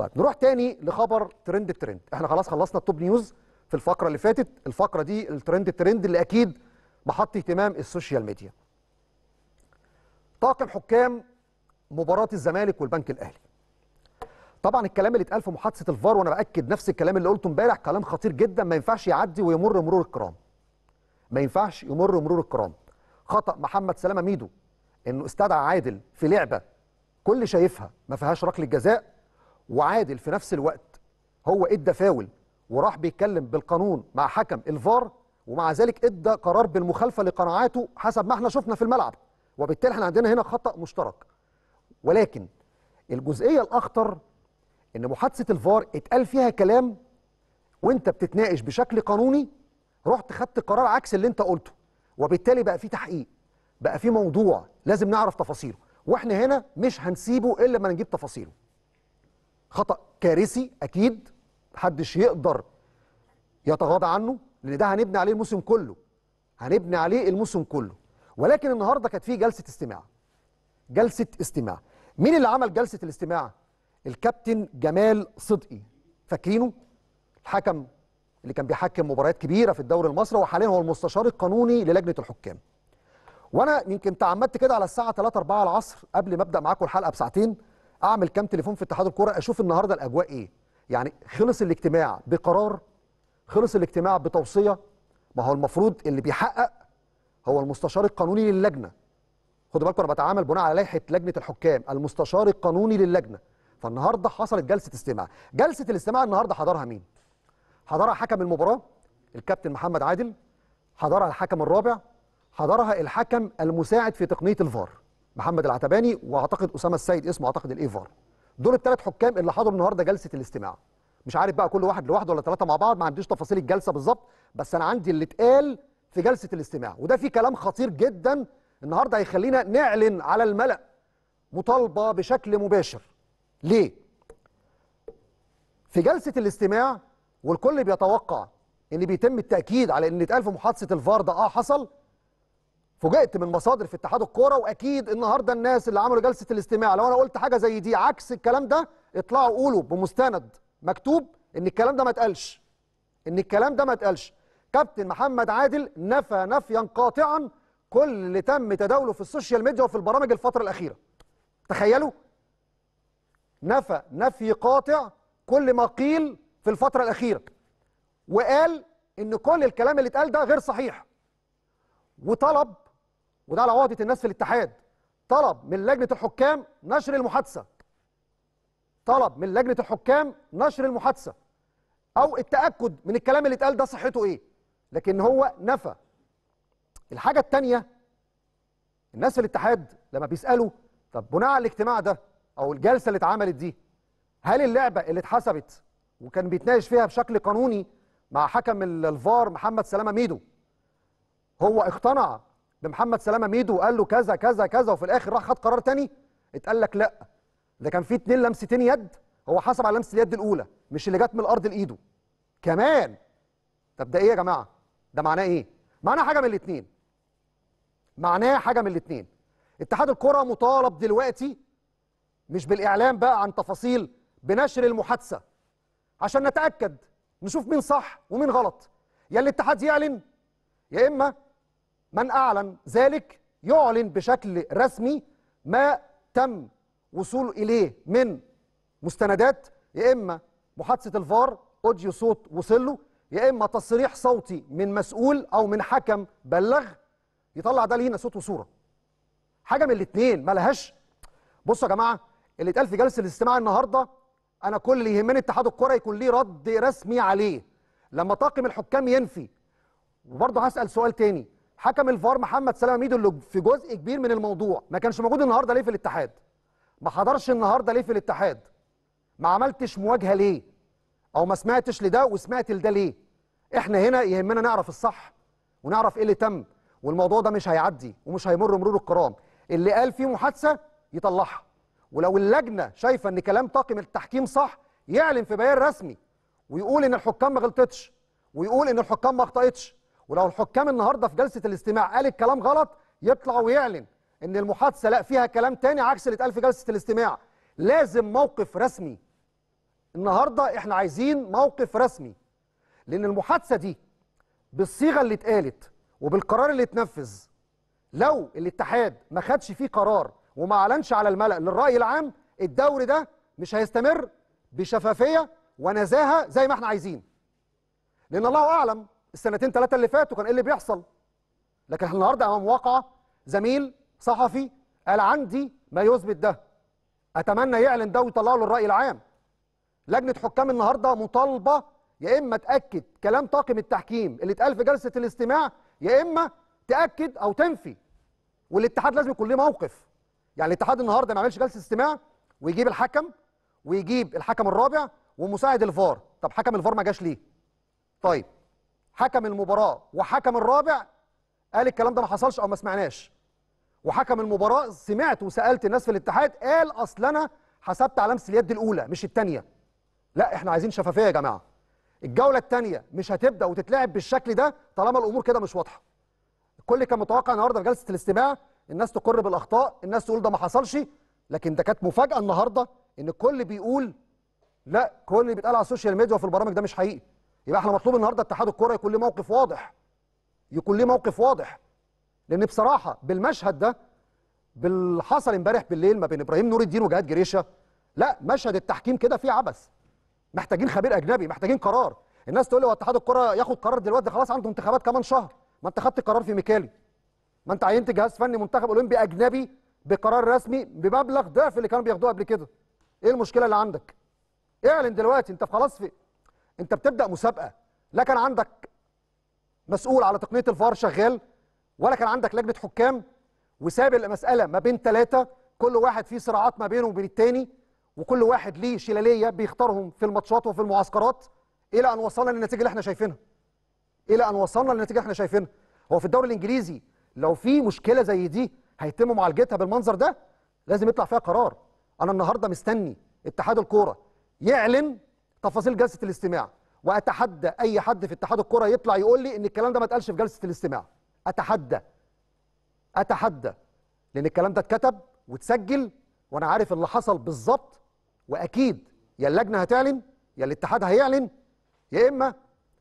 طيب نروح تاني لخبر ترند ترند احنا خلاص خلصنا التوب نيوز في الفقره اللي فاتت الفقره دي الترند ترند اللي اكيد محط اهتمام السوشيال ميديا طاقم حكام مباراه الزمالك والبنك الاهلي طبعا الكلام اللي اتقال في محادثه الفار وانا باكد نفس الكلام اللي قلته امبارح كلام خطير جدا ما ينفعش يعدي ويمر مرور الكرام ما ينفعش يمر مرور الكرام خطا محمد سلامه ميدو انه استدعى عادل في لعبه كل شايفها ما فيهاش ركله جزاء وعادل في نفس الوقت هو ادى فاول وراح بيتكلم بالقانون مع حكم الفار ومع ذلك ادى قرار بالمخالفه لقناعاته حسب ما احنا شفنا في الملعب وبالتالي احنا عندنا هنا خطا مشترك ولكن الجزئيه الاخطر ان محادثه الفار اتقال فيها كلام وانت بتتناقش بشكل قانوني رحت خدت قرار عكس اللي انت قلته وبالتالي بقى في تحقيق بقى في موضوع لازم نعرف تفاصيله واحنا هنا مش هنسيبه الا ما نجيب تفاصيله خطا كارثي اكيد محدش يقدر يتغاضى عنه لان ده هنبني عليه الموسم كله هنبني عليه الموسم كله ولكن النهارده كانت في جلسه استماع جلسه استماع مين اللي عمل جلسه الاستماع الكابتن جمال صدقي فاكرينه الحكم اللي كان بيحكم مباريات كبيره في الدوري المصري وحاليا هو المستشار القانوني للجنه الحكام وانا يمكن تعمدت كده على الساعه 3 4 العصر قبل ما ابدا معاكم الحلقه بساعتين اعمل كام تليفون في اتحاد الكوره اشوف النهارده الاجواء ايه يعني خلص الاجتماع بقرار خلص الاجتماع بتوصيه ما هو المفروض اللي بيحقق هو المستشار القانوني للجنه خدوا بالكم انا بتعامل بناء على لائحه لجنه الحكام المستشار القانوني للجنه فالنهارده حصلت جلسه استماع جلسه الاستماع النهارده حضرها مين حضرها حكم المباراه الكابتن محمد عادل حضرها الحكم الرابع حضرها الحكم المساعد في تقنيه الفار محمد العتباني واعتقد اسامه السيد اسمه اعتقد الايفار دول الثلاث حكام اللي حضروا النهارده جلسه الاستماع مش عارف بقى كل واحد لوحده ولا ثلاثه مع بعض ما عنديش تفاصيل الجلسه بالظبط بس انا عندي اللي اتقال في جلسه الاستماع وده في كلام خطير جدا النهارده هيخلينا نعلن على الملأ مطالبه بشكل مباشر ليه في جلسه الاستماع والكل بيتوقع ان بيتم التاكيد على ان اتقال في محادثه الفار ده اه حصل فوجئت من مصادر في اتحاد الكوره واكيد النهارده الناس اللي عملوا جلسه الاستماع لو انا قلت حاجه زي دي عكس الكلام ده اطلعوا قولوا بمستند مكتوب ان الكلام ده ما اتقالش ان الكلام ده ما اتقالش كابتن محمد عادل نفى نفيا قاطعا كل اللي تم تداوله في السوشيال ميديا وفي البرامج الفتره الاخيره تخيلوا نفى نفي قاطع كل ما قيل في الفتره الاخيره وقال ان كل الكلام اللي اتقال ده غير صحيح وطلب وده على عقده الناس في الاتحاد طلب من لجنه الحكام نشر المحادثه طلب من لجنه الحكام نشر المحادثه او التاكد من الكلام اللي اتقال ده صحته ايه لكن هو نفى الحاجه الثانيه الناس في الاتحاد لما بيسالوا طب بناء على الاجتماع ده او الجلسه اللي اتعملت دي هل اللعبه اللي اتحسبت وكان بيتناقش فيها بشكل قانوني مع حكم الفار محمد سلامه ميدو هو اقتنع ده محمد سلامه ميدو وقال له كذا كذا كذا وفي الاخر راح خد قرار تاني اتقال لك لا ده كان في اتنين لمستين يد هو حسب على لمسه اليد الاولى مش اللي جت من الارض لايده كمان طب ده ايه يا جماعه ده معناه ايه معناه حاجه من الاثنين معناه حاجه من الاثنين اتحاد الكره مطالب دلوقتي مش بالاعلام بقى عن تفاصيل بنشر المحادثه عشان نتاكد نشوف مين صح ومين غلط يا الاتحاد يعلن يا اما من أعلن ذلك يعلن بشكل رسمي ما تم وصول إليه من مستندات يا إما محادثة الفار أوديو صوت وصل له يا إما تصريح صوتي من مسؤول أو من حكم بلغ يطلع ده لينا صوت وصورة حاجة من الاتنين ملهاش بصوا يا جماعة اللي اتقال في جلسة الاستماع النهاردة أنا كل اللي يهمني اتحاد الكرة يكون ليه رد رسمي عليه لما طاقم الحكام ينفي وبرضه هسأل سؤال تاني حكم الفار محمد سلامه ميدو اللي في جزء كبير من الموضوع ما كانش موجود النهارده ليه في الاتحاد ما حضرش النهارده ليه في الاتحاد ما عملتش مواجهه ليه او ما سمعتش لده وسمعت لده ليه احنا هنا يهمنا نعرف الصح ونعرف ايه اللي تم والموضوع ده مش هيعدي ومش هيمر مرور الكرام اللي قال فيه محادثه يطلعها ولو اللجنه شايفه ان كلام طاقم التحكيم صح يعلن في بيان رسمي ويقول ان الحكام ما غلطتش ويقول ان الحكام ما اخطاتش ولو الحكام النهارده في جلسه الاستماع قال الكلام غلط يطلع ويعلن ان المحادثه لا فيها كلام تاني عكس اللي اتقال في جلسه الاستماع لازم موقف رسمي النهارده احنا عايزين موقف رسمي لان المحادثه دي بالصيغه اللي اتقالت وبالقرار اللي اتنفذ لو الاتحاد ما خدش فيه قرار وما اعلنش على الملأ للرأي العام الدوري ده مش هيستمر بشفافية ونزاهة زي ما احنا عايزين لأن الله أعلم السنتين ثلاثه اللي فاتوا كان ايه اللي بيحصل لكن احنا النهارده امام واقعه زميل صحفي قال عندي ما يثبت ده اتمنى يعلن ده ويطلعه للراي العام لجنه حكام النهارده مطالبه يا اما تاكد كلام طاقم التحكيم اللي اتقال في جلسه الاستماع يا اما تاكد او تنفي والاتحاد لازم يكون ليه موقف يعني الاتحاد النهارده ما عملش جلسه استماع ويجيب الحكم ويجيب الحكم الرابع ومساعد الفار طب حكم الفار ما جاش ليه طيب حكم المباراه وحكم الرابع قال الكلام ده ما حصلش او ما سمعناش وحكم المباراه سمعت وسالت الناس في الاتحاد قال اصل انا حسبت على لمس اليد الاولى مش الثانيه لا احنا عايزين شفافيه يا جماعه الجوله الثانيه مش هتبدا وتتلعب بالشكل ده طالما الامور كده مش واضحه الكل كان متوقع النهارده في جلسه الاستماع الناس تقر بالاخطاء الناس تقول ده ما حصلش لكن ده كانت مفاجاه النهارده ان الكل بيقول لا كل اللي بيتقال على السوشيال ميديا وفي البرامج ده مش حقيقي يبقى احنا مطلوب النهارده اتحاد الكوره يكون ليه موقف واضح يكون ليه موقف واضح لان بصراحه بالمشهد ده باللي حصل امبارح بالليل ما بين ابراهيم نور الدين وجهاد جريشه لا مشهد التحكيم كده فيه عبث محتاجين خبير اجنبي محتاجين قرار الناس تقول لي هو اتحاد الكره ياخد قرار دلوقتي خلاص عنده انتخابات كمان شهر ما انت خدت قرار في ميكالي ما انت عينت جهاز فني منتخب اولمبي اجنبي بقرار رسمي بمبلغ ضعف اللي كانوا بياخدوه قبل كده ايه المشكله اللي عندك اعلن دلوقتي انت خلاص في انت بتبدا مسابقه لا كان عندك مسؤول على تقنيه الفار شغال ولا كان عندك لجنه حكام وساب المساله ما بين ثلاثه كل واحد فيه صراعات ما بينه وبين الثاني وكل واحد ليه شلاليه بيختارهم في الماتشات وفي المعسكرات الى ان وصلنا للنتيجه اللي احنا شايفينها الى ان وصلنا للنتيجه اللي احنا شايفينها هو في الدوري الانجليزي لو في مشكله زي دي هيتم معالجتها بالمنظر ده لازم يطلع فيها قرار انا النهارده مستني اتحاد الكوره يعلن تفاصيل جلسه الاستماع واتحدى اي حد في اتحاد الكره يطلع يقول لي ان الكلام ده ما اتقالش في جلسه الاستماع اتحدى اتحدى لان الكلام ده اتكتب واتسجل وانا عارف اللي حصل بالظبط واكيد يا اللجنه هتعلن يا الاتحاد هيعلن يا اما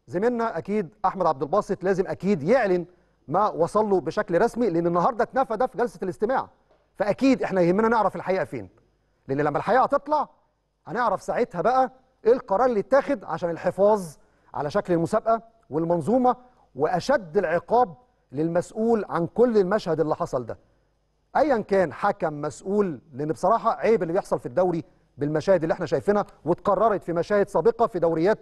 زميلنا اكيد احمد عبد الباسط لازم اكيد يعلن ما وصل له بشكل رسمي لان النهارده اتنفى ده في جلسه الاستماع فاكيد احنا يهمنا نعرف الحقيقه فين لان لما الحقيقه تطلع هنعرف ساعتها بقى ايه القرار اللي اتاخد عشان الحفاظ على شكل المسابقه والمنظومه واشد العقاب للمسؤول عن كل المشهد اللي حصل ده ايا كان حكم مسؤول لان بصراحه عيب اللي بيحصل في الدوري بالمشاهد اللي احنا شايفينها واتكررت في مشاهد سابقه في دوريات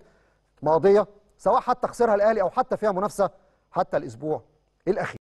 ماضيه سواء حتى خسرها الاهلي او حتى فيها منافسه حتى الاسبوع الاخير